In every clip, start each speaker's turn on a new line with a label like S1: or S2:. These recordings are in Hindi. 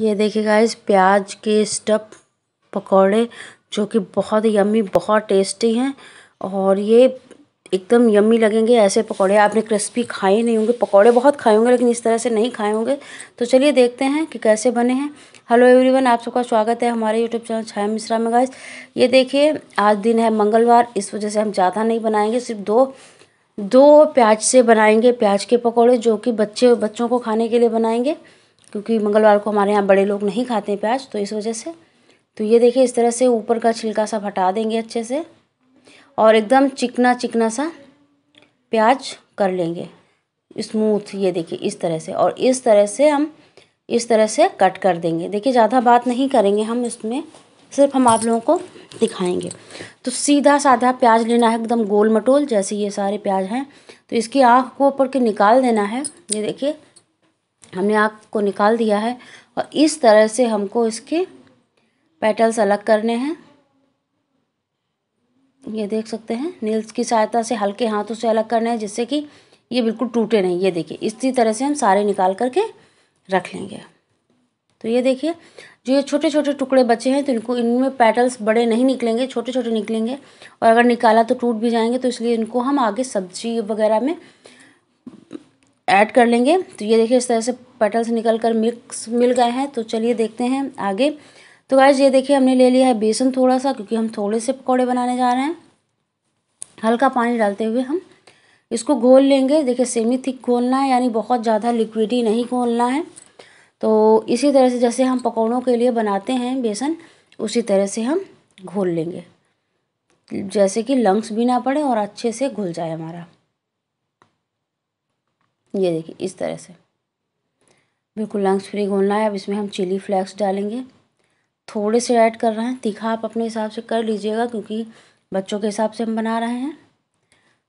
S1: ये देखिए गाइस प्याज के स्टफ पकौड़े जो कि बहुत यम्मी बहुत टेस्टी हैं और ये एकदम यम्मी लगेंगे ऐसे पकौड़े आपने क्रिस्पी खाए नहीं होंगे पकौड़े बहुत खाए होंगे लेकिन इस तरह से नहीं खाए होंगे तो चलिए देखते हैं कि कैसे बने हैं हेलो एवरीवन आप सबका स्वागत है हमारे यूट्यूब चैनल छाया मिश्रा में गाइस ये देखिए आज दिन है मंगलवार इस वजह से हम ज़्यादा नहीं बनाएंगे सिर्फ दो दो प्याज से बनाएंगे प्याज के पकौड़े जो कि बच्चे बच्चों को खाने के लिए बनाएंगे क्योंकि मंगलवार को हमारे यहाँ बड़े लोग नहीं खाते हैं प्याज तो इस वजह से तो ये देखिए इस तरह से ऊपर का छिलका सब हटा देंगे अच्छे से और एकदम चिकना चिकना सा प्याज कर लेंगे स्मूथ ये देखिए इस तरह से और इस तरह से हम इस तरह से कट कर देंगे देखिए ज़्यादा बात नहीं करेंगे हम इसमें सिर्फ हम आप लोगों को दिखाएंगे तो सीधा साधा प्याज लेना है एकदम गोल मटोल जैसे ये सारे प्याज हैं तो इसकी आँख को ऊपर के निकाल देना है ये देखिए हमने आँख को निकाल दिया है और इस तरह से हमको इसके पेटल्स अलग करने हैं ये देख सकते हैं नील्स की सहायता से हल्के हाथों से अलग करने हैं जिससे कि ये बिल्कुल टूटे नहीं ये देखिए इसी तरह से हम सारे निकाल करके रख लेंगे तो ये देखिए जो ये छोटे छोटे टुकड़े बचे हैं तो इनको इनमें पेटल्स बड़े नहीं निकलेंगे छोटे छोटे निकलेंगे और अगर निकाला तो टूट भी जाएंगे तो इसलिए इनको हम आगे सब्जी वगैरह में ऐड कर लेंगे तो ये देखिए इस तरह से पेटल्स निकल कर मिक्स मिल गए हैं तो चलिए देखते हैं आगे तो गाइज ये देखिए हमने ले लिया है बेसन थोड़ा सा क्योंकि हम थोड़े से पकौड़े बनाने जा रहे हैं हल्का पानी डालते हुए हम इसको घोल लेंगे देखिए सेमी थिक घोलना है यानी बहुत ज़्यादा लिक्विडी नहीं घोलना है तो इसी तरह से जैसे हम पकौड़ों के लिए बनाते हैं बेसन उसी तरह से हम घोल लेंगे जैसे कि लंग्स भी ना पड़े और अच्छे से घुल जाए हमारा ये देखिए इस तरह से बिल्कुल लंग्स फ्री घोलना है अब इसमें हम चिली फ्लेक्स डालेंगे थोड़े से ऐड कर रहे हैं तीखा आप अपने हिसाब से कर लीजिएगा क्योंकि बच्चों के हिसाब से हम बना रहे हैं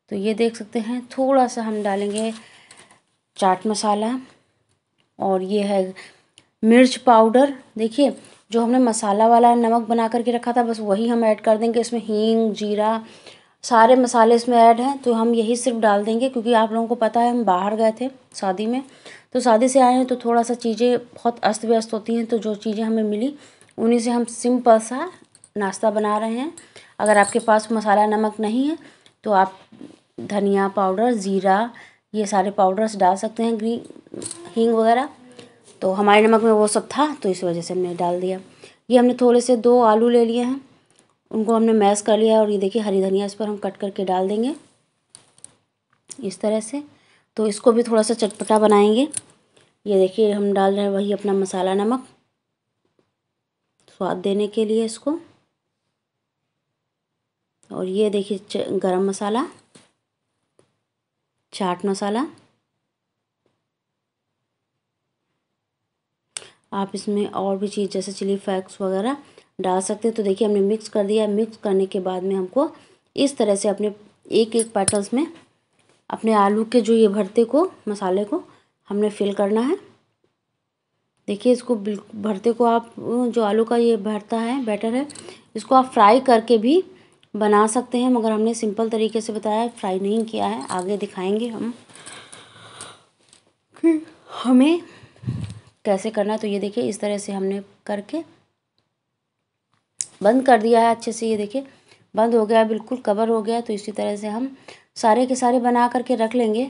S1: तो ये देख सकते हैं थोड़ा सा हम डालेंगे चाट मसाला और ये है मिर्च पाउडर देखिए जो हमने मसाला वाला नमक बना करके रखा था बस वही हम ऐड कर देंगे इसमें हींग जीरा सारे मसाले इसमें ऐड हैं तो हम यही सिर्फ डाल देंगे क्योंकि आप लोगों को पता है हम बाहर गए थे शादी में तो शादी से आए हैं तो थोड़ा सा चीज़ें बहुत अस्त व्यस्त होती हैं तो जो चीज़ें हमें मिली उन्हीं से हम सिंपल सा नाश्ता बना रहे हैं अगर आपके पास मसाला नमक नहीं है तो आप धनिया पाउडर ज़ीरा ये सारे पाउडर्स डाल सकते हैं ग्रीन हींग वगैरह तो हमारे नमक में वो सब था तो इस वजह से हमने डाल दिया ये हमने थोड़े से दो आलू ले लिए हैं उनको हमने मैश कर लिया और ये देखिए हरी धनिया इस पर हम कट करके डाल देंगे इस तरह से तो इसको भी थोड़ा सा चटपटा बनाएंगे ये देखिए हम डाल रहे हैं वही अपना मसाला नमक स्वाद देने के लिए इसको और ये देखिए गरम मसाला चाट मसाला आप इसमें और भी चीज़ जैसे चिली फ्लैक्स वगैरह डाल सकते हैं तो देखिए हमने मिक्स कर दिया मिक्स करने के बाद में हमको इस तरह से अपने एक एक पैटल्स में अपने आलू के जो ये भरते को मसाले को हमने फिल करना है देखिए इसको भरते को आप जो आलू का ये भरता है बैटर है इसको आप फ्राई करके भी बना सकते हैं मगर हमने सिंपल तरीके से बताया फ्राई नहीं किया है आगे दिखाएंगे हम हमें कैसे करना है तो ये देखिए इस तरह से हमने करके बंद कर दिया है अच्छे से ये देखिए बंद हो गया बिल्कुल कवर हो गया तो इसी तरह से हम सारे के सारे बना करके रख लेंगे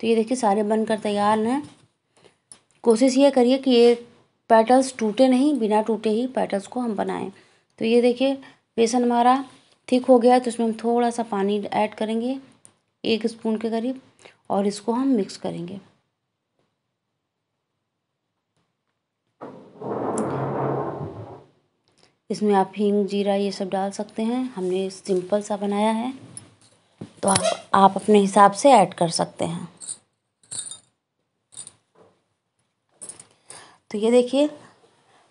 S1: तो ये देखिए सारे बनकर तैयार हैं कोशिश ये करिए कि ये पैटल्स टूटे नहीं बिना टूटे ही पैटल्स को हम बनाएं तो ये देखिए बेसन हमारा ठीक हो गया तो इसमें हम थोड़ा सा पानी ऐड करेंगे एक स्पून के करीब और इसको हम मिक्स करेंगे इसमें आप हींग जीरा ये सब डाल सकते हैं हमने सिंपल सा बनाया है तो आप आप अपने हिसाब से ऐड कर सकते हैं तो ये देखिए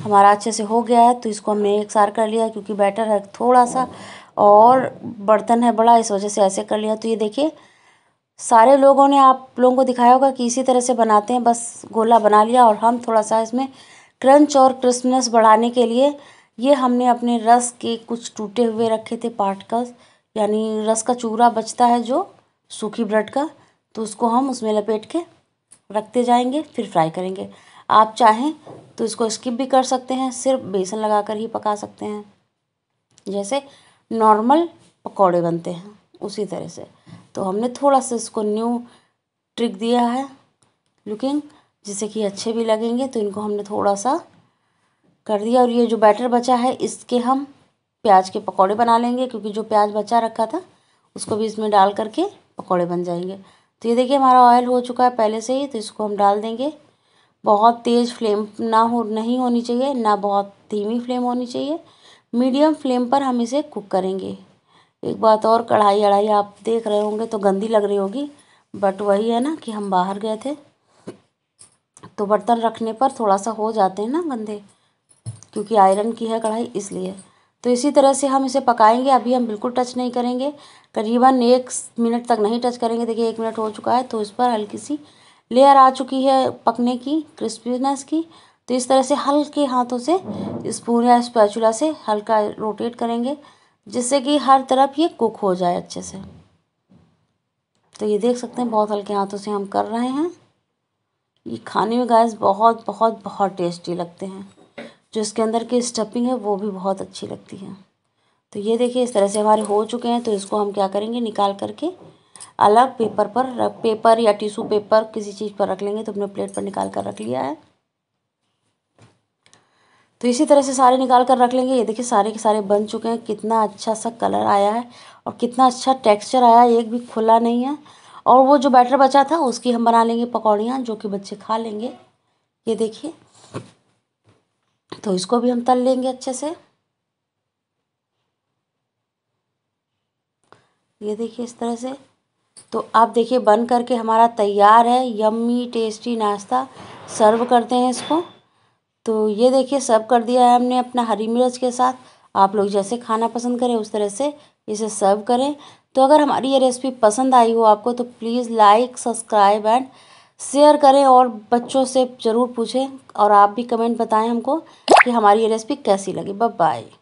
S1: हमारा अच्छे से हो गया है तो इसको हमने एक सार कर लिया क्योंकि बैटर है थोड़ा सा और बर्तन है बड़ा इस वजह से ऐसे कर लिया तो ये देखिए सारे लोगों ने आप लोगों को दिखाया होगा कि इसी तरह से बनाते हैं बस गोला बना लिया और हम थोड़ा सा इसमें क्रंच और क्रिस्पनेस बढ़ाने के लिए ये हमने अपने रस के कुछ टूटे हुए रखे थे पार्ट का यानी रस का चूरा बचता है जो सूखी ब्रेड का तो उसको हम उसमें लपेट के रखते जाएंगे फिर फ्राई करेंगे आप चाहें तो इसको स्किप भी कर सकते हैं सिर्फ बेसन लगा कर ही पका सकते हैं जैसे नॉर्मल पकौड़े बनते हैं उसी तरह से तो हमने थोड़ा सा इसको न्यू ट्रिक दिया है लुकिंग जिससे कि अच्छे भी लगेंगे तो इनको हमने थोड़ा सा कर दिया और ये जो बैटर बचा है इसके हम प्याज के पकौड़े बना लेंगे क्योंकि जो प्याज बचा रखा था उसको भी इसमें डाल करके पकौड़े बन जाएंगे तो ये देखिए हमारा ऑयल हो चुका है पहले से ही तो इसको हम डाल देंगे बहुत तेज़ फ्लेम ना हो नहीं होनी चाहिए ना बहुत धीमी फ्लेम होनी चाहिए मीडियम फ्लेम पर हम इसे कुक करेंगे एक बात और कढ़ाई अढ़ाई आप देख रहे होंगे तो गंदी लग रही होगी बट वही है ना कि हम बाहर गए थे तो बर्तन रखने पर थोड़ा सा हो जाते हैं ना गंदे क्योंकि आयरन की है कढ़ाई इसलिए तो इसी तरह से हम इसे पकाएंगे अभी हम बिल्कुल टच नहीं करेंगे करीबन एक मिनट तक नहीं टच करेंगे देखिए एक मिनट हो चुका है तो इस पर हल्की सी लेयर आ चुकी है पकने की क्रिस्पीनेस की तो इस तरह से हल्के हाथों से स्पून या स्पैचुला से हल्का रोटेट करेंगे जिससे कि हर तरफ ये कुक हो जाए अच्छे से तो ये देख सकते हैं बहुत हल्के हाथों से हम कर रहे हैं ये खाने में गैस बहुत बहुत बहुत टेस्टी लगते हैं जो इसके अंदर की स्टफिंग है वो भी बहुत अच्छी लगती है तो ये देखिए इस तरह से हमारे हो चुके हैं तो इसको हम क्या करेंगे निकाल करके अलग पेपर पर रख पेपर या टिशू पेपर किसी चीज़ पर रख लेंगे तो हमने प्लेट पर निकाल कर रख लिया है तो इसी तरह से सारे निकाल कर रख लेंगे ये देखिए सारे के सारे बन चुके हैं कितना अच्छा सा कलर आया है और कितना अच्छा टेक्सचर आया है एक भी खुला नहीं है और वो जो बैटर बचा था उसकी हम बना लेंगे पकौड़ियाँ जो कि बच्चे खा लेंगे ये देखिए तो इसको भी हम तल लेंगे अच्छे से ये देखिए इस तरह से तो आप देखिए बन करके हमारा तैयार है यम्मी टेस्टी नाश्ता सर्व करते हैं इसको तो ये देखिए सर्व कर दिया है हमने अपना हरी मिर्च के साथ आप लोग जैसे खाना पसंद करें उस तरह से इसे सर्व करें तो अगर हमारी ये रेसिपी पसंद आई हो आपको तो please like subscribe and share करें और बच्चों से ज़रूर पूछें और आप भी कमेंट बताएं हमको कि हमारी ये रेसिपी कैसी लगी बाय